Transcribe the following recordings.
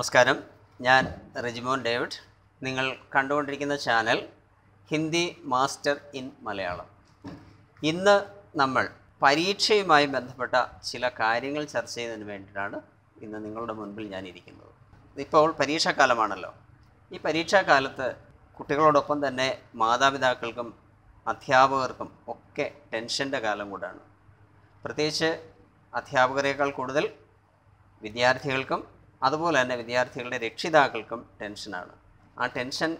നമസ്കാരം ഞാൻ റെജിമോൻ ഡേവിഡ് നിങ്ങൾ കണ്ടുകൊണ്ടിരിക്കുന്ന channel Hindi master in Malayalam ഇന്ന് നമ്മൾ പരീക്ഷയുമായി ബന്ധപ്പെട്ട ചില കാര്യങ്ങൾ ചർച്ച ചെയ്യുന്നതിന് വേണ്ടിയിട്ടാണ് ഇന്ന് നിങ്ങളുടെ മുൻപിൽ ഞാൻ ഇരിക്കുന്നത് ഇപ്പോൾ പരീക്ഷാക്കാലമാണല്ലോ ഈ പരീക്ഷാക്കാലത്ത് കുട്ടികളോടൊപ്പം തന്നെ മാതാപിതാക്കൾക്കും അധ്യാപകർക്കും ഒക്കെ ടെൻഷൻ്റെ കാലം കൂടാണ് പ്രത്യേകിച്ച് അധ്യാപകരെക്കാൾ കൂടുതൽ വിദ്യാർത്ഥികൾക്കും അതുപോലെ തന്നെ വിദ്യാർത്ഥികളുടെ രക്ഷിതാക്കൾക്കും ടെൻഷനാണ് ആ ടെൻഷൻ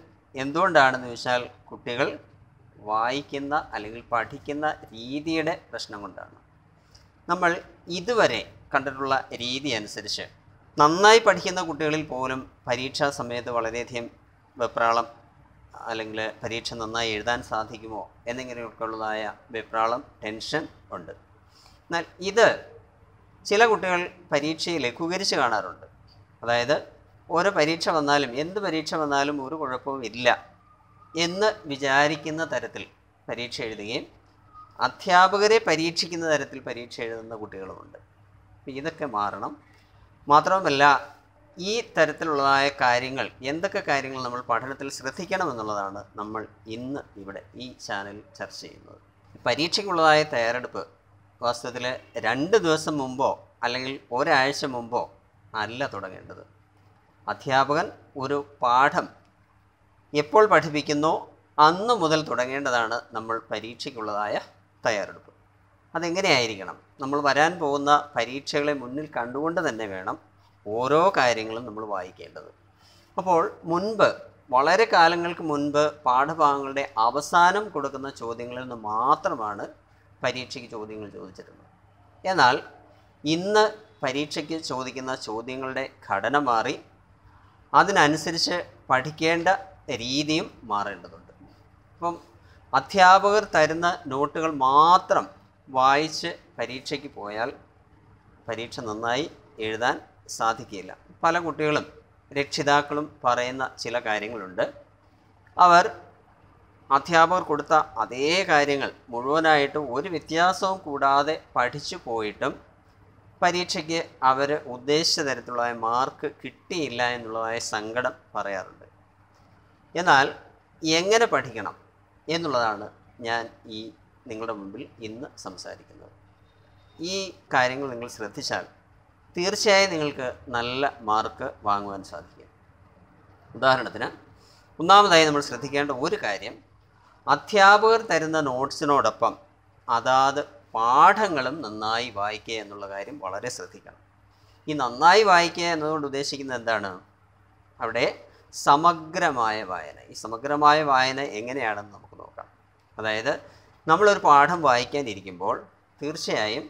എന്തുകൊണ്ടാണെന്ന് ചോദിച്ചാൽ കുട്ടികൾ വായിക്കുന്ന അല്ലെങ്കിൽ പഠിക്കുന്ന രീതിയുടെ പ്രശ്നം കൊണ്ടാണ് നമ്മൾ ഇതുവരെ കണ്ടിട്ടുള്ള രീതി അനുസരിച്ച് നന്നായി പഠിക്കുന്ന കുട്ടികളിൽ പോലും പരീക്ഷാ സമയത്ത് വളരെയധികം വെപ്രാളം അല്ലെങ്കിൽ പരീക്ഷ നന്നായി എഴുതാൻ സാധിക്കുമോ എന്നിങ്ങനെയൊക്കെയുള്ളതായ വെപ്രാളം ടെൻഷൻ ഉണ്ട് എന്നാൽ ഇത് ചില കുട്ടികൾ പരീക്ഷയിൽ ലഘൂകരിച്ച് കാണാറുണ്ട് അതായത് ഓരോ പരീക്ഷ വന്നാലും എന്ത് പരീക്ഷ വന്നാലും ഒരു കുഴപ്പവും ഇല്ല എന്ന് വിചാരിക്കുന്ന തരത്തിൽ പരീക്ഷ എഴുതുകയും അധ്യാപകരെ പരീക്ഷിക്കുന്ന തരത്തിൽ പരീക്ഷ എഴുതുന്ന കുട്ടികളുമുണ്ട് ഇതൊക്കെ മാറണം മാത്രവുമല്ല ഈ തരത്തിലുള്ളതായ കാര്യങ്ങൾ എന്തൊക്കെ കാര്യങ്ങൾ നമ്മൾ പഠനത്തിൽ ശ്രദ്ധിക്കണമെന്നുള്ളതാണ് നമ്മൾ ഇന്ന് ഇവിടെ ഈ ചാനൽ ചർച്ച ചെയ്യുന്നത് പരീക്ഷയ്ക്കുള്ളതായ തയ്യാറെടുപ്പ് വാസ്തവത്തിൽ രണ്ട് ദിവസം മുമ്പോ അല്ലെങ്കിൽ ഒരാഴ്ച മുമ്പോ അല്ല തുടങ്ങേണ്ടത് അധ്യാപകൻ ഒരു പാഠം എപ്പോൾ പഠിപ്പിക്കുന്നോ അന്നു മുതൽ തുടങ്ങേണ്ടതാണ് നമ്മൾ പരീക്ഷയ്ക്കുള്ളതായ തയ്യാറെടുപ്പ് അതെങ്ങനെയായിരിക്കണം നമ്മൾ വരാൻ പോകുന്ന പരീക്ഷകളെ മുന്നിൽ കണ്ടുകൊണ്ട് തന്നെ വേണം ഓരോ കാര്യങ്ങളും നമ്മൾ വായിക്കേണ്ടത് അപ്പോൾ മുൻപ് വളരെ കാലങ്ങൾക്ക് മുൻപ് പാഠഭാഗങ്ങളുടെ അവസാനം കൊടുക്കുന്ന ചോദ്യങ്ങളിൽ നിന്ന് മാത്രമാണ് പരീക്ഷയ്ക്ക് ചോദ്യങ്ങൾ ചോദിച്ചിരുന്നത് എന്നാൽ ഇന്ന് പരീക്ഷയ്ക്ക് ചോദിക്കുന്ന ചോദ്യങ്ങളുടെ ഘടന മാറി അതിനനുസരിച്ച് പഠിക്കേണ്ട രീതിയും മാറേണ്ടതുണ്ട് ഇപ്പം അധ്യാപകർ തരുന്ന നോട്ടുകൾ മാത്രം വായിച്ച് പരീക്ഷയ്ക്ക് പോയാൽ പരീക്ഷ നന്നായി എഴുതാൻ സാധിക്കില്ല പല കുട്ടികളും രക്ഷിതാക്കളും പറയുന്ന ചില കാര്യങ്ങളുണ്ട് അവർ അധ്യാപകർ കൊടുത്ത അതേ കാര്യങ്ങൾ മുഴുവനായിട്ട് ഒരു വ്യത്യാസവും കൂടാതെ പഠിച്ചു പോയിട്ടും പരീക്ഷയ്ക്ക് അവർ ഉദ്ദേശിച്ച തരത്തിലുള്ളതായ മാർക്ക് കിട്ടിയില്ല എന്നുള്ളതായ സങ്കടം പറയാറുണ്ട് എന്നാൽ എങ്ങനെ പഠിക്കണം എന്നുള്ളതാണ് ഞാൻ ഈ നിങ്ങളുടെ മുമ്പിൽ ഇന്ന് സംസാരിക്കുന്നത് ഈ കാര്യങ്ങൾ നിങ്ങൾ ശ്രദ്ധിച്ചാൽ തീർച്ചയായും നിങ്ങൾക്ക് നല്ല മാർക്ക് വാങ്ങുവാൻ സാധിക്കും ഉദാഹരണത്തിന് ഒന്നാമതായി നമ്മൾ ശ്രദ്ധിക്കേണ്ട ഒരു കാര്യം അധ്യാപകർ തരുന്ന നോട്ട്സിനോടൊപ്പം അതാത് പാഠങ്ങളും നന്നായി വായിക്കുക എന്നുള്ള കാര്യം വളരെ ശ്രദ്ധിക്കണം ഈ നന്നായി വായിക്കുക എന്നതുകൊണ്ട് ഉദ്ദേശിക്കുന്നത് എന്താണ് അവിടെ സമഗ്രമായ വായന ഈ സമഗ്രമായ വായന എങ്ങനെയാണെന്ന് നമുക്ക് നോക്കാം അതായത് നമ്മളൊരു പാഠം വായിക്കാനിരിക്കുമ്പോൾ തീർച്ചയായും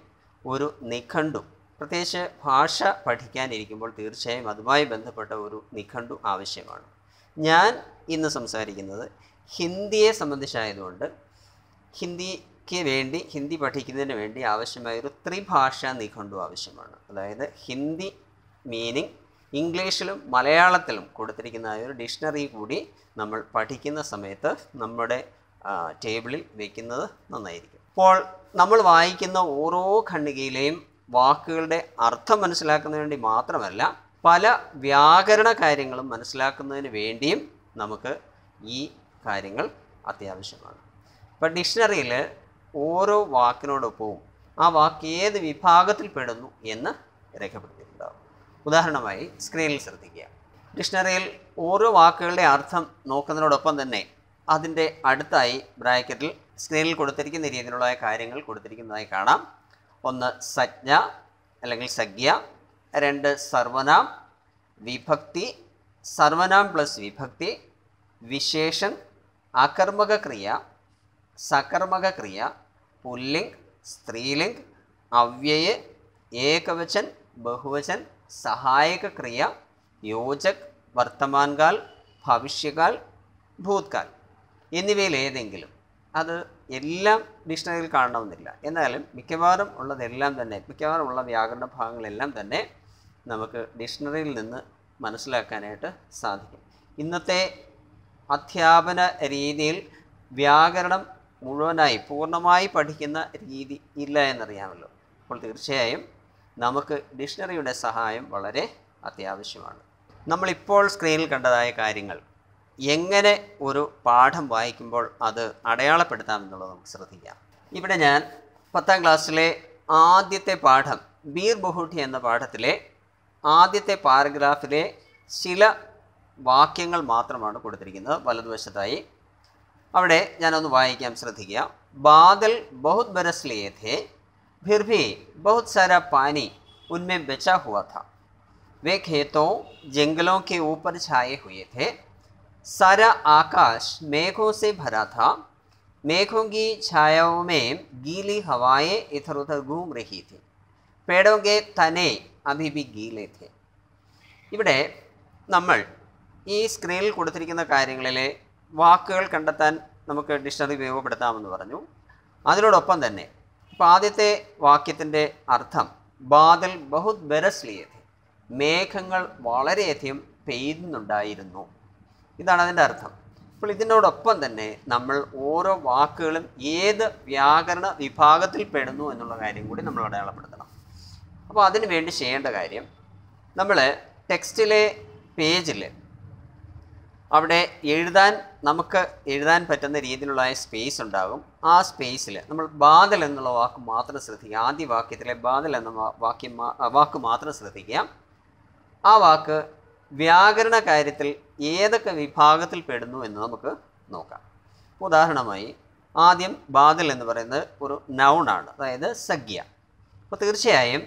ഒരു നിഘണ്ടു പ്രത്യേകിച്ച് ഭാഷ പഠിക്കാനിരിക്കുമ്പോൾ തീർച്ചയായും അതുമായി ബന്ധപ്പെട്ട ഒരു നിഘണ്ടു ആവശ്യമാണ് ഞാൻ ഇന്ന് സംസാരിക്കുന്നത് ഹിന്ദിയെ സംബന്ധിച്ചായതുകൊണ്ട് ഹിന്ദി ക്ക് വേണ്ടി ഹിന്ദി പഠിക്കുന്നതിന് വേണ്ടി ആവശ്യമായ ഒരു ത്രിഭാഷ നിഘണ്ടു ആവശ്യമാണ് അതായത് ഹിന്ദി മീനിങ് ഇംഗ്ലീഷിലും മലയാളത്തിലും കൊടുത്തിരിക്കുന്ന ഒരു ഡിക്ഷണറി കൂടി നമ്മൾ പഠിക്കുന്ന സമയത്ത് നമ്മുടെ ടേബിളിൽ വയ്ക്കുന്നത് നന്നായിരിക്കും അപ്പോൾ നമ്മൾ വായിക്കുന്ന ഓരോ ഖണ്ഡികയിലെയും വാക്കുകളുടെ അർത്ഥം മനസ്സിലാക്കുന്നതിന് വേണ്ടി മാത്രമല്ല പല വ്യാകരണ കാര്യങ്ങളും മനസ്സിലാക്കുന്നതിന് വേണ്ടിയും നമുക്ക് ഈ കാര്യങ്ങൾ അത്യാവശ്യമാണ് ഇപ്പം ഡിക്ഷണറിയിൽ ഓരോ വാക്കിനോടൊപ്പവും ആ വാക്ക് ഏത് വിഭാഗത്തിൽ പെടുന്നു എന്ന് രേഖപ്പെടുത്തിയിട്ടുണ്ടാവും ഉദാഹരണമായി സ്ക്രീനിൽ ശ്രദ്ധിക്കുക ഡിക്ഷണറിയിൽ ഓരോ വാക്കുകളുടെ അർത്ഥം നോക്കുന്നതിനോടൊപ്പം തന്നെ അതിൻ്റെ അടുത്തായി ബ്രാക്കറ്റിൽ സ്ക്രീനിൽ കൊടുത്തിരിക്കുന്ന രീതിയിലുള്ള കാര്യങ്ങൾ കൊടുത്തിരിക്കുന്നതായി കാണാം ഒന്ന് സജ്ഞ അല്ലെങ്കിൽ സജ്ഞ രണ്ട് സർവനാം വിഭക്തി സർവനാം പ്ലസ് വിഭക്തി വിശേഷൻ അകർമ്മക ക്രിയ സകർമ്മക ക്രിയ പുല്ലിംഗ് സ്ത്രീലിംഗ് അവ്യയ ഏകവചൻ ബഹുവചൻ സഹായക ക്രിയ യോജക് വർത്തമാൻകാൽ ഭവിഷ്യകാൽ ഭൂത്കാൽ എന്നിവയിൽ ഏതെങ്കിലും അത് എല്ലാം ഡിക്ഷണറിയിൽ കാണണമെന്നില്ല എന്നാലും മിക്കവാറും ഉള്ളതെല്ലാം തന്നെ മിക്കവാറും ഉള്ള വ്യാകരണ ഭാഗങ്ങളെല്ലാം തന്നെ നമുക്ക് ഡിക്ഷണറിയിൽ നിന്ന് മനസ്സിലാക്കാനായിട്ട് സാധിക്കും ഇന്നത്തെ അധ്യാപന രീതിയിൽ വ്യാകരണം മുഴുവനായി പൂർണ്ണമായി പഠിക്കുന്ന രീതി ഇല്ല എന്നറിയാമല്ലോ അപ്പോൾ തീർച്ചയായും നമുക്ക് ഡിക്ഷണറിയുടെ സഹായം വളരെ അത്യാവശ്യമാണ് നമ്മളിപ്പോൾ സ്ക്രീനിൽ കണ്ടതായ കാര്യങ്ങൾ എങ്ങനെ ഒരു പാഠം വായിക്കുമ്പോൾ അത് അടയാളപ്പെടുത്താം എന്നുള്ളത് നമുക്ക് ശ്രദ്ധിക്കാം ഇവിടെ ഞാൻ പത്താം ക്ലാസ്സിലെ ആദ്യത്തെ പാഠം ബീർ ബഹുട്ടി എന്ന പാഠത്തിലെ ആദ്യത്തെ പാരഗ്രാഫിലെ ചില വാക്യങ്ങൾ മാത്രമാണ് കൊടുത്തിരിക്കുന്നത് വലതുവശത്തായി अवे या वाईक श्रद्धि बादल बहुत बरस लिए थे फिर भी बहुत सारा पानी उनमें बचा हुआ था वे खेतों जंगलों के ऊपर छाए हुए थे सारा आकाश मेघों से भरा था मेघों की छायाओं में गीली हवाएं इधर उधर घूम रही थी पेड़ों के तने अभी भी गीले थे इवे नाम ई स्क्रीन को क्यों വാക്കുകൾ കണ്ടെത്താൻ നമുക്ക് ഡിക്ഷണറി ഉപയോഗപ്പെടുത്താമെന്ന് പറഞ്ഞു അതിനോടൊപ്പം തന്നെ ഇപ്പോൾ ആദ്യത്തെ വാക്യത്തിൻ്റെ അർത്ഥം ബാദൽ ബഹുത് ബരസ്ലിയത് മേഘങ്ങൾ വളരെയധികം പെയ്യുന്നുണ്ടായിരുന്നു ഇതാണ് അതിൻ്റെ അർത്ഥം അപ്പോൾ ഇതിനോടൊപ്പം തന്നെ നമ്മൾ ഓരോ വാക്കുകളും ഏത് വ്യാകരണ വിഭാഗത്തിൽ പെടുന്നു എന്നുള്ള കാര്യം കൂടി നമ്മൾ അടയാളപ്പെടുത്തണം അപ്പോൾ അതിനു വേണ്ടി ചെയ്യേണ്ട കാര്യം നമ്മൾ ടെക്സ്റ്റിലെ പേജിൽ അവിടെ എഴുതാൻ നമുക്ക് എഴുതാൻ പറ്റുന്ന രീതിയിലുള്ള സ്പേസ് ഉണ്ടാകും ആ സ്പേസിൽ നമ്മൾ ബാദൽ എന്നുള്ള വാക്ക് മാത്രം ശ്രദ്ധിക്കുക ആദ്യ വാക്യത്തിലെ ബാദൽ എന്ന വാക്യം വാക്ക് മാത്രം ശ്രദ്ധിക്കുക ആ വാക്ക് വ്യാകരണ കാര്യത്തിൽ ഏതൊക്കെ വിഭാഗത്തിൽ പെടുന്നു എന്ന് നമുക്ക് നോക്കാം ഉദാഹരണമായി ആദ്യം ബാദൽ എന്ന് പറയുന്നത് ഒരു നൗണാണ് അതായത് സഖ്യ അപ്പോൾ തീർച്ചയായും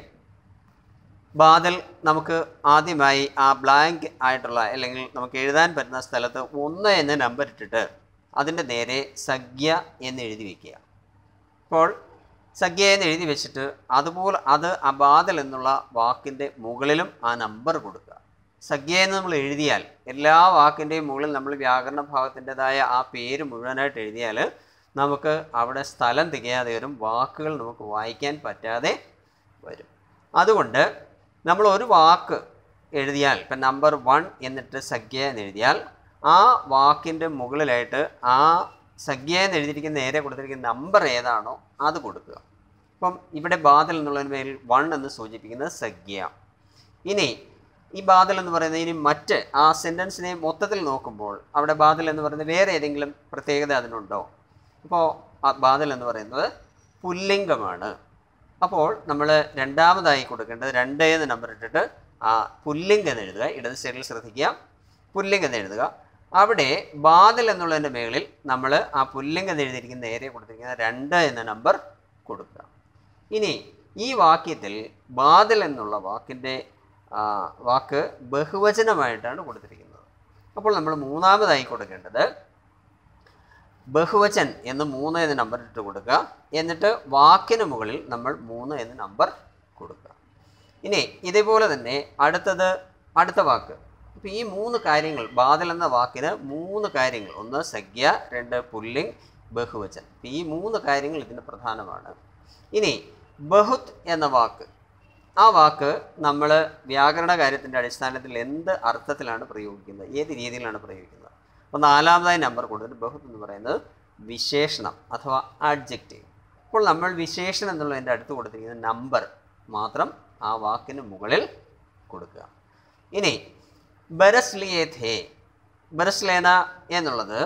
ബാദൽ നമുക്ക് ആദ്യമായി ആ ബ്ലാങ്ക് ആയിട്ടുള്ള അല്ലെങ്കിൽ നമുക്ക് എഴുതാൻ പറ്റുന്ന സ്ഥലത്ത് ഒന്ന് എന്ന നമ്പർ ഇട്ടിട്ട് അതിൻ്റെ നേരെ സഖ്യ എന്ന് എഴുതി വയ്ക്കുക അപ്പോൾ സഖ്യ എന്ന് എഴുതി വെച്ചിട്ട് അതുപോലെ അത് ആ ബാദൽ എന്നുള്ള വാക്കിൻ്റെ മുകളിലും ആ നമ്പർ കൊടുക്കുക സഖ്യ എന്ന് നമ്മൾ എഴുതിയാൽ എല്ലാ വാക്കിൻ്റെയും മുകളിൽ നമ്മൾ വ്യാകരണ ഭാഗത്തിൻ്റെതായ ആ പേര് മുഴുവനായിട്ട് എഴുതിയാൽ നമുക്ക് അവിടെ സ്ഥലം തികയാതെ വരും വാക്കുകൾ നമുക്ക് വായിക്കാൻ പറ്റാതെ വരും അതുകൊണ്ട് നമ്മൾ ഒരു വാക്ക് എഴുതിയാൽ ഇപ്പം നമ്പർ വൺ എന്നിട്ട് സഖ്യ എന്ന് എഴുതിയാൽ ആ വാക്കിൻ്റെ മുകളിലായിട്ട് ആ സഖ്യ എന്ന് എഴുതിയിരിക്കുന്ന നേരെ കൊടുത്തിരിക്കുന്ന നമ്പർ ഏതാണോ അത് കൊടുക്കുക അപ്പം ഇവിടെ ബാദൽ എന്നുള്ളതിന് പേരിൽ വൺ എന്ന് സൂചിപ്പിക്കുന്നത് സഖ്യ ഇനി ഈ ബാദൽ എന്ന് പറയുന്നത് ഇനി മറ്റ് ആ സെൻറ്റൻസിനെ മൊത്തത്തിൽ നോക്കുമ്പോൾ അവിടെ ബാദൽ എന്ന് പറയുന്നത് വേറെ ഏതെങ്കിലും പ്രത്യേകത അതിനുണ്ടോ അപ്പോൾ ബാദൽ എന്ന് പറയുന്നത് പുല്ലിംഗമാണ് അപ്പോൾ നമ്മൾ രണ്ടാമതായി കൊടുക്കേണ്ടത് രണ്ട് എന്ന് നമ്പർ ഇട്ടിട്ട് പുല്ലിംഗ് എന്ന് എഴുതുക ഇടത് സൈഡിൽ ശ്രദ്ധിക്കുക പുല്ലിംഗ് എന്ന് എഴുതുക അവിടെ ബാദൽ എന്നുള്ളതിൻ്റെ മേളിൽ നമ്മൾ ആ പുല്ലിംഗ് എന്ന് എഴുതിയിരിക്കുന്ന നേരെ കൊടുത്തിരിക്കുന്ന രണ്ട് എന്ന നമ്പർ കൊടുക്കുക ഇനി ഈ വാക്യത്തിൽ ബാദൽ എന്നുള്ള വാക്കിൻ്റെ വാക്ക് ബഹുവചനമായിട്ടാണ് കൊടുത്തിരിക്കുന്നത് അപ്പോൾ നമ്മൾ മൂന്നാമതായി കൊടുക്കേണ്ടത് ബഹുവചൻ എന്ന് മൂന്ന് എന്ന് നമ്പർ ഇട്ട് കൊടുക്കുക എന്നിട്ട് വാക്കിന് മുകളിൽ നമ്മൾ മൂന്ന് എന്ന് നമ്പർ കൊടുക്കുക ഇനി ഇതേപോലെ തന്നെ അടുത്തത് അടുത്ത വാക്ക് അപ്പം ഈ മൂന്ന് കാര്യങ്ങൾ ബാദൽ എന്ന വാക്കിന് മൂന്ന് കാര്യങ്ങൾ ഒന്ന് സഖ്യ രണ്ട് പുല്ലിംഗ് ബഹുവചൻ അപ്പം ഈ മൂന്ന് കാര്യങ്ങൾ ഇതിന് പ്രധാനമാണ് ഇനി ബഹുത് എന്ന വാക്ക് ആ വാക്ക് നമ്മൾ വ്യാകരണ കാര്യത്തിൻ്റെ അടിസ്ഥാനത്തിൽ എന്ത് അർത്ഥത്തിലാണ് പ്രയോഗിക്കുന്നത് ഏത് രീതിയിലാണ് പ്രയോഗിക്കുന്നത് അപ്പോൾ നാലാമതായി നമ്പർ കൊടുത്തിട്ട് ബഹുത്ത് എന്ന് പറയുന്നത് വിശേഷണം അഥവാ അഡ്ജക്റ്റീവ് അപ്പോൾ നമ്മൾ വിശേഷണം എൻ്റെ അടുത്ത് കൊടുത്തിരിക്കുന്ന നമ്പർ മാത്രം ആ വാക്കിന് മുകളിൽ കൊടുക്കുക ഇനി ബരസ്ലിയേഥേ ബരസ്ലേന എന്നുള്ളത്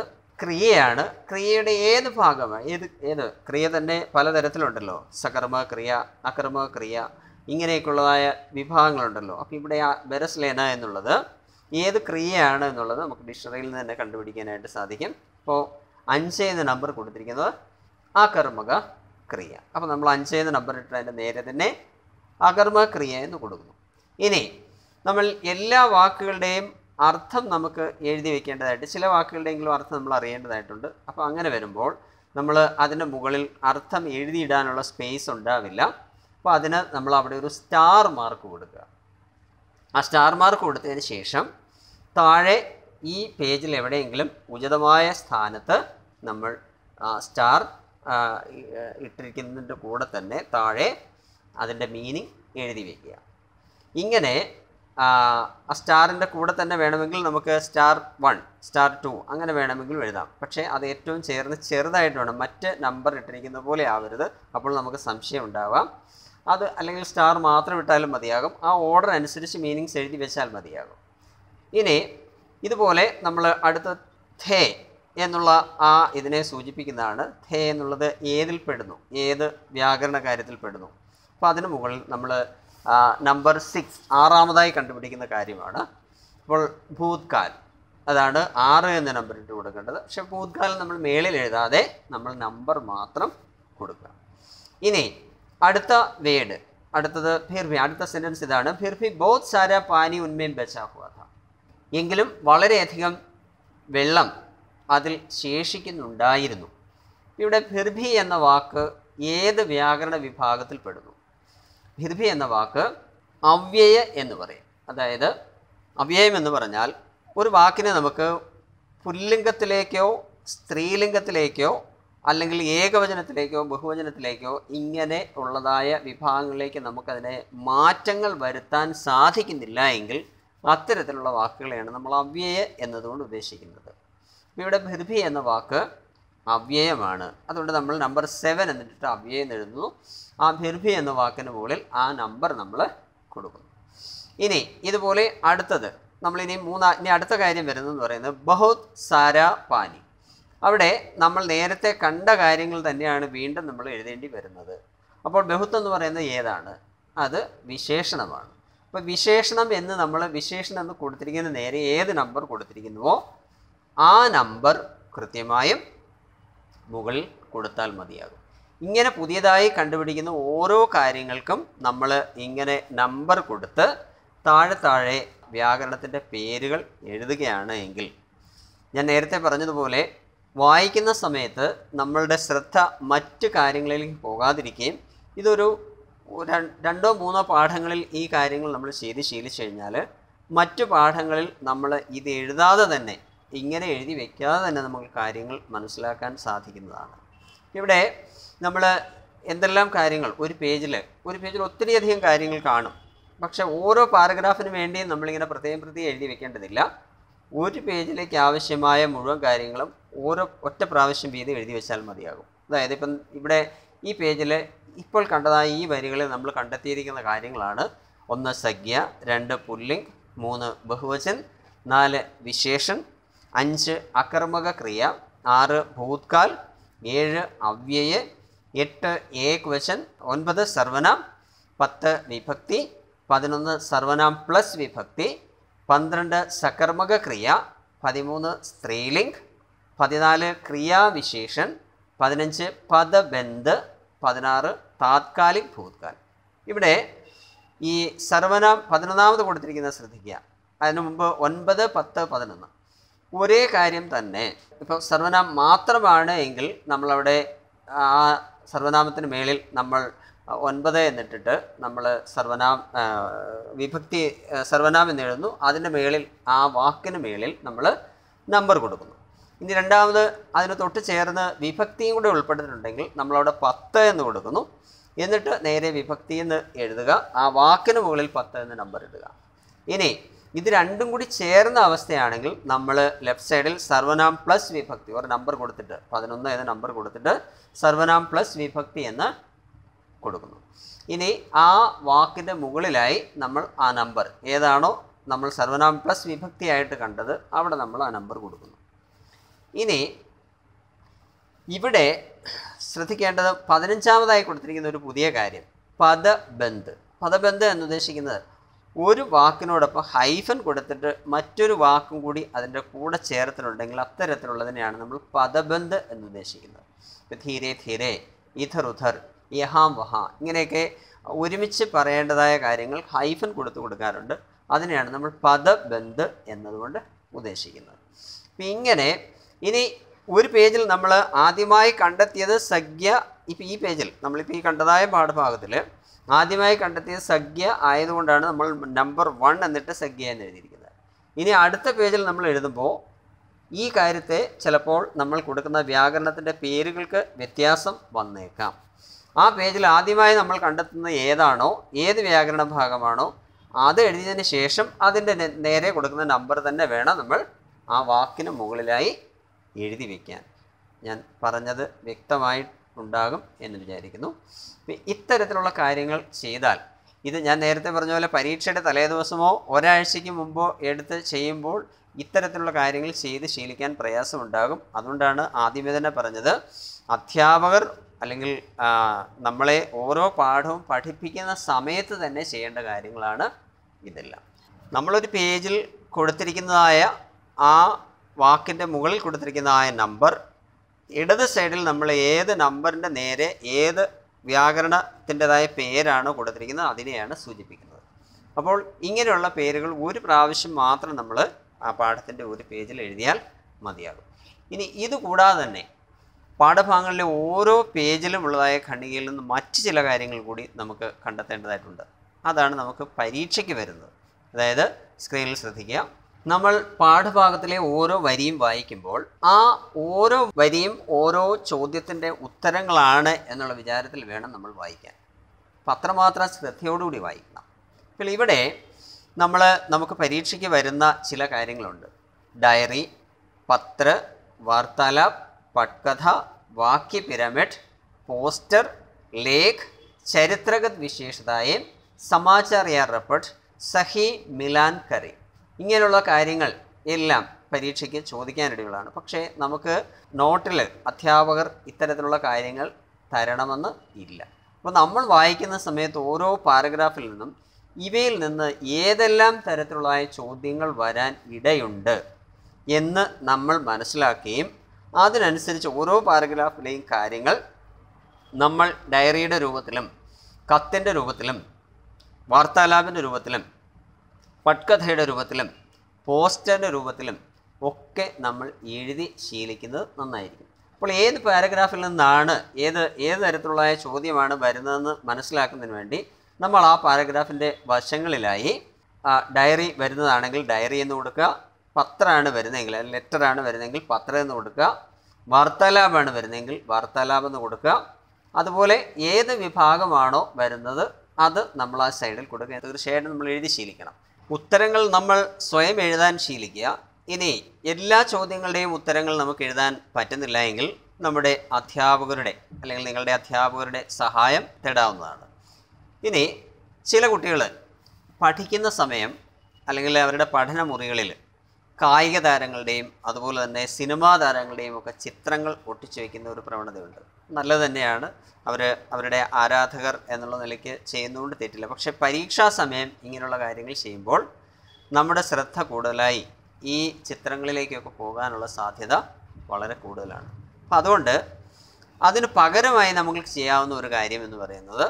ക്രിയയാണ് ക്രിയയുടെ ഏത് ഭാഗമാണ് ഏത് ഏത് ക്രിയ തന്നെ പലതരത്തിലുണ്ടല്ലോ സകർമ്മ ക്രിയ അകർമ്മ ക്രിയ ഇങ്ങനെയൊക്കെയുള്ളതായ വിഭാഗങ്ങളുണ്ടല്ലോ അപ്പോൾ ഇവിടെ ആ ബരസ്ലേന എന്നുള്ളത് ഏത് ക്രിയയാണ് എന്നുള്ളത് നമുക്ക് ഡിക്ഷണറിയിൽ നിന്ന് തന്നെ കണ്ടുപിടിക്കാനായിട്ട് സാധിക്കും അപ്പോൾ അഞ്ച് എന്ന നമ്പർ കൊടുത്തിരിക്കുന്നത് അകർമ്മക ക്രിയ അപ്പോൾ നമ്മൾ അഞ്ച് എന്ന നമ്പർ ഇട്ട് അതിൻ്റെ നേരെ തന്നെ അകർമ്മ ക്രിയ എന്ന് കൊടുക്കുന്നു ഇനി നമ്മൾ എല്ലാ വാക്കുകളുടെയും അർത്ഥം നമുക്ക് എഴുതി വെക്കേണ്ടതായിട്ട് ചില വാക്കുകളുടെയെങ്കിലും അർത്ഥം നമ്മൾ അറിയേണ്ടതായിട്ടുണ്ട് അപ്പോൾ അങ്ങനെ വരുമ്പോൾ നമ്മൾ അതിൻ്റെ മുകളിൽ അർത്ഥം എഴുതിയിടാനുള്ള സ്പേസ് ഉണ്ടാവില്ല അപ്പോൾ അതിന് നമ്മൾ അവിടെ ഒരു സ്റ്റാർ മാർക്ക് കൊടുക്കുക ആ സ്റ്റാർ മാർക്ക് കൊടുത്തതിന് ശേഷം താഴെ ഈ പേജിൽ എവിടെയെങ്കിലും ഉചിതമായ സ്ഥാനത്ത് നമ്മൾ സ്റ്റാർ ഇട്ടിരിക്കുന്നതിൻ്റെ കൂടെ തന്നെ താഴെ അതിൻ്റെ മീനിങ് എഴുതി വയ്ക്കുക ഇങ്ങനെ ആ സ്റ്റാറിൻ്റെ കൂടെ തന്നെ വേണമെങ്കിൽ നമുക്ക് സ്റ്റാർ വൺ സ്റ്റാർ ടു അങ്ങനെ വേണമെങ്കിൽ എഴുതാം പക്ഷേ അത് ഏറ്റവും ചേർന്ന് ചെറുതായിട്ട് വേണം മറ്റ് നമ്പർ ഇട്ടിരിക്കുന്ന പോലെ ആവരുത് അപ്പോൾ നമുക്ക് സംശയം ഉണ്ടാവാം അത് അല്ലെങ്കിൽ സ്റ്റാർ മാത്രം ഇട്ടാലും മതിയാകും ആ ഓർഡർ അനുസരിച്ച് മീനിങ്സ് എഴുതി വെച്ചാൽ മതിയാകും ഇനി ഇതുപോലെ നമ്മൾ അടുത്ത ഥേ എന്നുള്ള ആ ഇതിനെ സൂചിപ്പിക്കുന്നതാണ് ഥേ എന്നുള്ളത് ഏതിൽ പെടുന്നു ഏത് വ്യാകരണ കാര്യത്തിൽ പെടുന്നു അപ്പോൾ അതിന് മുകളിൽ നമ്മൾ നമ്പർ സിക്സ് ആറാമതായി കണ്ടുപിടിക്കുന്ന കാര്യമാണ് അപ്പോൾ ഭൂത്കാൽ അതാണ് ആറ് എന്ന നമ്പർ ഇട്ട് കൊടുക്കേണ്ടത് പക്ഷെ ഭൂത്കാലം നമ്മൾ മേളിൽ എഴുതാതെ നമ്മൾ നമ്പർ മാത്രം കൊടുക്കുക ഇനി അടുത്ത വേഡ് അടുത്തത് ഫിർഫി അടുത്ത സെൻറ്റൻസ് ഇതാണ് ഫിർഫി ബോത്ത് സാര പാനി ഉന്മയും ബച്ചാഹുവാഥ എങ്കിലും വളരെയധികം വെള്ളം അതിൽ ശേഷിക്കുന്നുണ്ടായിരുന്നു ഇവിടെ ഫിർഭി എന്ന വാക്ക് ഏത് വ്യാകരണ വിഭാഗത്തിൽ പെടുന്നു ഫിർഭി എന്ന വാക്ക് അവ്യയ എന്ന് പറയും അതായത് അവ്യയം എന്ന് പറഞ്ഞാൽ ഒരു വാക്കിനെ നമുക്ക് പുല്ലിംഗത്തിലേക്കോ സ്ത്രീലിംഗത്തിലേക്കോ അല്ലെങ്കിൽ ഏകവചനത്തിലേക്കോ ബഹുവചനത്തിലേക്കോ ഇങ്ങനെ ഉള്ളതായ വിഭാഗങ്ങളിലേക്ക് നമുക്കതിനെ മാറ്റങ്ങൾ വരുത്താൻ സാധിക്കുന്നില്ല എങ്കിൽ അത്തരത്തിലുള്ള വാക്കുകളെയാണ് നമ്മൾ അവ്യയ എന്നതുകൊണ്ട് ഉദ്ദേശിക്കുന്നത് ഇവിടെ ഭൃതി എന്ന വാക്ക് അവ്യയമാണ് അതുകൊണ്ട് നമ്മൾ നമ്പർ സെവൻ എന്നിട്ട് അവ്യയം എന്ന് എഴുതുന്നു ആ ഭിർഭി എന്ന വാക്കിന് മുകളിൽ ആ നമ്പർ നമ്മൾ കൊടുക്കുന്നു ഇനി ഇതുപോലെ അടുത്തത് നമ്മളിനി മൂന്നാ ഇനി അടുത്ത കാര്യം വരുന്നതെന്ന് പറയുന്നത് ബഹുത് സാര പാനി അവിടെ നമ്മൾ നേരത്തെ കണ്ട കാര്യങ്ങൾ തന്നെയാണ് വീണ്ടും നമ്മൾ എഴുതേണ്ടി വരുന്നത് അപ്പോൾ ബഹുത്വം എന്ന് പറയുന്നത് ഏതാണ് അത് വിശേഷണമാണ് അപ്പോൾ വിശേഷണം എന്ന് നമ്മൾ വിശേഷണം എന്ന് കൊടുത്തിരിക്കുന്ന നേരെ ഏത് നമ്പർ കൊടുത്തിരിക്കുന്നുവോ ആ നമ്പർ കൃത്യമായും മുകളിൽ കൊടുത്താൽ മതിയാകും ഇങ്ങനെ പുതിയതായി കണ്ടുപിടിക്കുന്ന ഓരോ കാര്യങ്ങൾക്കും നമ്മൾ ഇങ്ങനെ നമ്പർ കൊടുത്ത് താഴെ താഴെ വ്യാകരണത്തിൻ്റെ പേരുകൾ എഴുതുകയാണ് എങ്കിൽ ഞാൻ നേരത്തെ പറഞ്ഞതുപോലെ വായിക്കുന്ന സമയത്ത് നമ്മളുടെ ശ്രദ്ധ മറ്റ് കാര്യങ്ങളിലേക്ക് പോകാതിരിക്കുകയും ഇതൊരു രണ്ടോ മൂന്നോ പാഠങ്ങളിൽ ഈ കാര്യങ്ങൾ നമ്മൾ ചെയ്ത് ശീലിച്ചു കഴിഞ്ഞാൽ മറ്റു പാഠങ്ങളിൽ നമ്മൾ ഇത് എഴുതാതെ തന്നെ ഇങ്ങനെ എഴുതി വെക്കാതെ തന്നെ നമുക്ക് കാര്യങ്ങൾ മനസ്സിലാക്കാൻ സാധിക്കുന്നതാണ് ഇവിടെ നമ്മൾ എന്തെല്ലാം കാര്യങ്ങൾ ഒരു പേജിൽ ഒരു പേജിൽ ഒത്തിരിയധികം കാര്യങ്ങൾ കാണും പക്ഷെ ഓരോ പാരഗ്രാഫിന് വേണ്ടിയും നമ്മളിങ്ങനെ പ്രത്യേകം പ്രത്യേകം എഴുതി വെക്കേണ്ടതില്ല ഒരു പേജിലേക്ക് ആവശ്യമായ മുഴുവൻ കാര്യങ്ങളും ഓരോ ഒറ്റ പ്രാവശ്യം വീതം എഴുതി വെച്ചാൽ മതിയാകും അതായത് ഇപ്പം ഇവിടെ ഈ പേജിൽ ഇപ്പോൾ കണ്ടതായ ഈ വരികളിൽ നമ്മൾ കണ്ടെത്തിയിരിക്കുന്ന കാര്യങ്ങളാണ് ഒന്ന് സംഖ്യ രണ്ട് പുല്ലിംഗ് മൂന്ന് ബഹുവചൻ നാല് വിശേഷൻ അഞ്ച് അക്രമക ക്രിയ ആറ് ഭൂത്കാൽ ഏഴ് അവ്യയ എട്ട് വചൻ ഒൻപത് സർവനാം പത്ത് വിഭക്തി പതിനൊന്ന് സർവനാം പ്ലസ് വിഭക്തി പന്ത്രണ്ട് സകർമ്മക ക്രിയ പതിമൂന്ന് സ്ത്രീലിംഗ് പതിനാല് ക്രിയാവിശേഷൻ പതിനഞ്ച് പദബന്ത് പതിനാറ് താത്കാലിക് ഭൂത്കാൽ ഇവിടെ ഈ സർവനാം പതിനൊന്നാമത് കൊടുത്തിരിക്കുന്നത് ശ്രദ്ധിക്കുക അതിനു മുമ്പ് ഒൻപത് പത്ത് പതിനൊന്ന് ഒരേ കാര്യം തന്നെ ഇപ്പോൾ സർവനാം മാത്രമാണ് എങ്കിൽ നമ്മളവിടെ ആ സർവനാമത്തിന് മേളിൽ നമ്മൾ ഒൻപത് എന്നിട്ടിട്ട് നമ്മൾ സർവനാം വിഭക്തി സർവനാം എന്ന് എഴുതുന്നു അതിൻ്റെ മേളിൽ ആ വാക്കിന് മേളിൽ നമ്മൾ നമ്പർ കൊടുക്കുന്നു ഇനി രണ്ടാമത് അതിന് തൊട്ട് ചേർന്ന് വിഭക്തിയും കൂടെ ഉൾപ്പെട്ടിട്ടുണ്ടെങ്കിൽ നമ്മളവിടെ പത്ത് എന്ന് കൊടുക്കുന്നു എന്നിട്ട് നേരെ വിഭക്തി എന്ന് എഴുതുക ആ വാക്കിന് മുകളിൽ പത്ത് എന്ന് നമ്പർ ഇടുക ഇനി ഇത് രണ്ടും കൂടി ചേർന്ന അവസ്ഥയാണെങ്കിൽ നമ്മൾ ലെഫ്റ്റ് സൈഡിൽ സർവനാം പ്ലസ് വിഭക്തി ഒരു നമ്പർ കൊടുത്തിട്ട് പതിനൊന്ന് എന്ന നമ്പർ കൊടുത്തിട്ട് സർവനാം പ്ലസ് വിഭക്തി എന്ന് കൊടുക്കുന്നു ഇനി ആ വാക്കിൻ്റെ മുകളിലായി നമ്മൾ ആ നമ്പർ ഏതാണോ നമ്മൾ സർവനാമ പ്ലസ് വിഭക്തിയായിട്ട് കണ്ടത് അവിടെ നമ്മൾ ആ നമ്പർ കൊടുക്കുന്നു ഇനി ഇവിടെ ശ്രദ്ധിക്കേണ്ടത് പതിനഞ്ചാമതായി കൊടുത്തിരിക്കുന്ന ഒരു പുതിയ കാര്യം പദബന്ധ് പദബന്ധ് എന്നുദ്ദേശിക്കുന്നത് ഒരു വാക്കിനോടൊപ്പം ഹൈഫൻ കൊടുത്തിട്ട് മറ്റൊരു വാക്കും കൂടി അതിൻ്റെ കൂടെ ചേർത്തിട്ടുണ്ടെങ്കിൽ അത്തരത്തിലുള്ളതിനെയാണ് നമ്മൾ പദബന്ധ് എന്നുദ്ദേശിക്കുന്നത് ധീരെ ധീരെ ഇഥർ ഉഥർ യഹാം വഹ ഇങ്ങനെയൊക്കെ ഒരുമിച്ച് പറയേണ്ടതായ കാര്യങ്ങൾ ഹൈഫൻ കൊടുത്തു കൊടുക്കാറുണ്ട് അതിനെയാണ് നമ്മൾ പദബന്ധ് എന്നതുകൊണ്ട് ഉദ്ദേശിക്കുന്നത് അപ്പം ഇങ്ങനെ ഇനി ഒരു പേജിൽ നമ്മൾ ആദ്യമായി കണ്ടെത്തിയത് സഖ്യ ഇപ്പം ഈ പേജിൽ നമ്മളിപ്പോൾ ഈ കണ്ടതായ പാഠഭാഗത്തിൽ ആദ്യമായി കണ്ടെത്തിയത് സഖ്യ ആയതുകൊണ്ടാണ് നമ്മൾ നമ്പർ വൺ എന്നിട്ട് സഖ്യ എന്ന് എഴുതിയിരിക്കുന്നത് ഇനി അടുത്ത പേജിൽ നമ്മൾ എഴുതുമ്പോൾ ഈ കാര്യത്തെ ചിലപ്പോൾ നമ്മൾ കൊടുക്കുന്ന വ്യാകരണത്തിൻ്റെ പേരുകൾക്ക് വ്യത്യാസം വന്നേക്കാം ആ പേജിൽ ആദ്യമായി നമ്മൾ കണ്ടെത്തുന്ന ഏതാണോ ഏത് വ്യാകരണ ഭാഗമാണോ അത് എഴുതിയതിന് ശേഷം അതിൻ്റെ നേരെ കൊടുക്കുന്ന നമ്പർ തന്നെ വേണം നമ്മൾ ആ വാക്കിന് മുകളിലായി എഴുതി വയ്ക്കാൻ ഞാൻ പറഞ്ഞത് വ്യക്തമായി ഉണ്ടാകും എന്ന് വിചാരിക്കുന്നു ഇത്തരത്തിലുള്ള കാര്യങ്ങൾ ചെയ്താൽ ഇത് ഞാൻ നേരത്തെ പറഞ്ഞ പോലെ പരീക്ഷയുടെ തലേദിവസമോ ഒരാഴ്ചയ്ക്ക് മുമ്പോ എടുത്ത് ചെയ്യുമ്പോൾ ഇത്തരത്തിലുള്ള കാര്യങ്ങൾ ചെയ്ത് ശീലിക്കാൻ പ്രയാസമുണ്ടാകും അതുകൊണ്ടാണ് ആദ്യമേ തന്നെ പറഞ്ഞത് അധ്യാപകർ അല്ലെങ്കിൽ നമ്മളെ ഓരോ പാഠവും പഠിപ്പിക്കുന്ന സമയത്ത് തന്നെ ചെയ്യേണ്ട കാര്യങ്ങളാണ് ഇതെല്ലാം നമ്മളൊരു പേജിൽ കൊടുത്തിരിക്കുന്നതായ ആ വാക്കിൻ്റെ മുകളിൽ കൊടുത്തിരിക്കുന്നതായ നമ്പർ ഇടത് സൈഡിൽ നമ്മൾ ഏത് നമ്പറിൻ്റെ നേരെ ഏത് വ്യാകരണത്തിൻ്റെതായ പേരാണ് കൊടുത്തിരിക്കുന്നത് അതിനെയാണ് സൂചിപ്പിക്കുന്നത് അപ്പോൾ ഇങ്ങനെയുള്ള പേരുകൾ ഒരു പ്രാവശ്യം മാത്രം നമ്മൾ ആ പാഠത്തിൻ്റെ ഒരു പേജിൽ എഴുതിയാൽ മതിയാകും ഇനി ഇതുകൂടാതെ കൂടാതെ തന്നെ പാഠഭാഗങ്ങളിലെ ഓരോ പേജിലും ഉള്ളതായ ഖണ്ഡികയിൽ നിന്ന് മറ്റ് ചില കാര്യങ്ങൾ കൂടി നമുക്ക് കണ്ടെത്തേണ്ടതായിട്ടുണ്ട് അതാണ് നമുക്ക് പരീക്ഷയ്ക്ക് വരുന്നത് അതായത് സ്ക്രീനിൽ ശ്രദ്ധിക്കുക നമ്മൾ പാഠഭാഗത്തിലെ ഓരോ വരിയും വായിക്കുമ്പോൾ ആ ഓരോ വരിയും ഓരോ ചോദ്യത്തിൻ്റെ ഉത്തരങ്ങളാണ് എന്നുള്ള വിചാരത്തിൽ വേണം നമ്മൾ വായിക്കാൻ അപ്പം അത്രമാത്രം ശ്രദ്ധയോടുകൂടി വായിക്കണം അപ്പോൾ ഇവിടെ നമ്മൾ നമുക്ക് പരീക്ഷയ്ക്ക് വരുന്ന ചില കാര്യങ്ങളുണ്ട് ഡയറി പത്ര വാർത്താലാബ് പട്കഥ വാക്യ പിരമിഡ് പോസ്റ്റർ ലേഖ് ചരിത്രഗത് വിശേഷതായ സമാചാര റിപ്പോർട്ട് സഹി മിലാൻ കറി ഇങ്ങനെയുള്ള കാര്യങ്ങൾ എല്ലാം പരീക്ഷയ്ക്ക് ചോദിക്കാനിടയുള്ളതാണ് പക്ഷേ നമുക്ക് നോട്ടിൽ അധ്യാപകർ ഇത്തരത്തിലുള്ള കാര്യങ്ങൾ തരണമെന്ന് ഇല്ല അപ്പോൾ നമ്മൾ വായിക്കുന്ന സമയത്ത് ഓരോ പാരഗ്രാഫിൽ നിന്നും ഇവയിൽ നിന്ന് ഏതെല്ലാം തരത്തിലുള്ള ചോദ്യങ്ങൾ വരാൻ ഇടയുണ്ട് എന്ന് നമ്മൾ മനസ്സിലാക്കുകയും അതിനനുസരിച്ച് ഓരോ പാരഗ്രാഫിലെയും കാര്യങ്ങൾ നമ്മൾ ഡയറിയുടെ രൂപത്തിലും കത്തിൻ്റെ രൂപത്തിലും വാർത്താലാപിൻ്റെ രൂപത്തിലും പട്കഥയുടെ രൂപത്തിലും പോസ്റ്ററിൻ്റെ രൂപത്തിലും ഒക്കെ നമ്മൾ എഴുതി ശീലിക്കുന്നത് നന്നായിരിക്കും അപ്പോൾ ഏത് പാരഗ്രാഫിൽ നിന്നാണ് ഏത് ഏത് തരത്തിലുള്ള ചോദ്യമാണ് വരുന്നതെന്ന് മനസ്സിലാക്കുന്നതിന് വേണ്ടി നമ്മൾ ആ പാരഗ്രാഫിൻ്റെ വശങ്ങളിലായി ഡയറി വരുന്നതാണെങ്കിൽ ഡയറി എന്ന് കൊടുക്കുക പത്രമാണ് വരുന്നതെങ്കിൽ ലെറ്ററാണ് വരുന്നതെങ്കിൽ പത്രം എന്ന് കൊടുക്കുക വാർത്താലാപമാണ് വരുന്നതെങ്കിൽ വാർത്താലാപം എന്ന് കൊടുക്കുക അതുപോലെ ഏത് വിഭാഗമാണോ വരുന്നത് അത് നമ്മൾ ആ സൈഡിൽ കൊടുക്കുക തീർച്ചയായിട്ടും നമ്മൾ എഴുതി ശീലിക്കണം ഉത്തരങ്ങൾ നമ്മൾ സ്വയം എഴുതാൻ ശീലിക്കുക ഇനി എല്ലാ ചോദ്യങ്ങളുടെയും ഉത്തരങ്ങൾ നമുക്ക് എഴുതാൻ പറ്റുന്നില്ല എങ്കിൽ നമ്മുടെ അധ്യാപകരുടെ അല്ലെങ്കിൽ നിങ്ങളുടെ അധ്യാപകരുടെ സഹായം തേടാവുന്നതാണ് ഇനി ചില കുട്ടികൾ പഠിക്കുന്ന സമയം അല്ലെങ്കിൽ അവരുടെ പഠന മുറികളിൽ കായിക താരങ്ങളുടെയും അതുപോലെ തന്നെ സിനിമാ താരങ്ങളുടെയും ഒക്കെ ചിത്രങ്ങൾ ഒട്ടിച്ചു വയ്ക്കുന്ന ഒരു പ്രവണതയുണ്ട് നല്ലത് തന്നെയാണ് അവർ അവരുടെ ആരാധകർ എന്നുള്ള നിലയ്ക്ക് ചെയ്യുന്നതുകൊണ്ട് തെറ്റില്ല പക്ഷേ പരീക്ഷാ സമയം ഇങ്ങനെയുള്ള കാര്യങ്ങൾ ചെയ്യുമ്പോൾ നമ്മുടെ ശ്രദ്ധ കൂടുതലായി ഈ ചിത്രങ്ങളിലേക്കൊക്കെ പോകാനുള്ള സാധ്യത വളരെ കൂടുതലാണ് അപ്പം അതുകൊണ്ട് അതിന് പകരമായി നമുക്ക് ചെയ്യാവുന്ന ഒരു കാര്യം എന്ന് പറയുന്നത്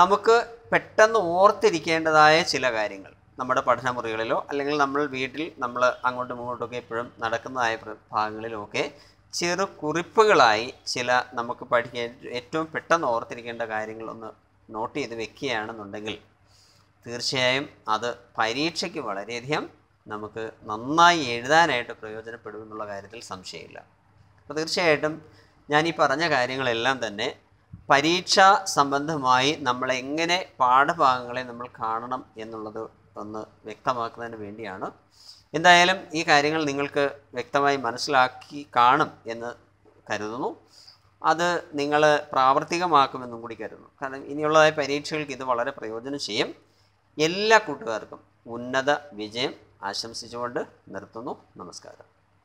നമുക്ക് പെട്ടെന്ന് ഓർത്തിരിക്കേണ്ടതായ ചില കാര്യങ്ങൾ നമ്മുടെ പഠനമുറികളിലോ അല്ലെങ്കിൽ നമ്മൾ വീട്ടിൽ നമ്മൾ അങ്ങോട്ടും ഇങ്ങോട്ടൊക്കെ എപ്പോഴും നടക്കുന്നതായ ഒക്കെ ചെറു കുറിപ്പുകളായി ചില നമുക്ക് പഠിക്കാൻ ഏറ്റവും പെട്ടെന്ന് ഓർത്തിരിക്കേണ്ട കാര്യങ്ങളൊന്ന് നോട്ട് ചെയ്ത് വെക്കുകയാണെന്നുണ്ടെങ്കിൽ തീർച്ചയായും അത് പരീക്ഷയ്ക്ക് വളരെയധികം നമുക്ക് നന്നായി എഴുതാനായിട്ട് പ്രയോജനപ്പെടുമെന്നുള്ള കാര്യത്തിൽ സംശയമില്ല അപ്പോൾ തീർച്ചയായിട്ടും ഞാൻ ഈ പറഞ്ഞ കാര്യങ്ങളെല്ലാം തന്നെ പരീക്ഷ സംബന്ധമായി നമ്മളെങ്ങനെ പാഠഭാഗങ്ങളെ നമ്മൾ കാണണം എന്നുള്ളത് ഒന്ന് വ്യക്തമാക്കുന്നതിന് വേണ്ടിയാണ് എന്തായാലും ഈ കാര്യങ്ങൾ നിങ്ങൾക്ക് വ്യക്തമായി മനസ്സിലാക്കി കാണും എന്ന് കരുതുന്നു അത് നിങ്ങൾ പ്രാവർത്തികമാക്കുമെന്നും കൂടി കരുതുന്നു കാരണം ഇനിയുള്ളതായ പരീക്ഷകൾക്ക് ഇത് വളരെ പ്രയോജനം ചെയ്യും എല്ലാ കൂട്ടുകാർക്കും ഉന്നത വിജയം ആശംസിച്ചുകൊണ്ട് നിർത്തുന്നു നമസ്കാരം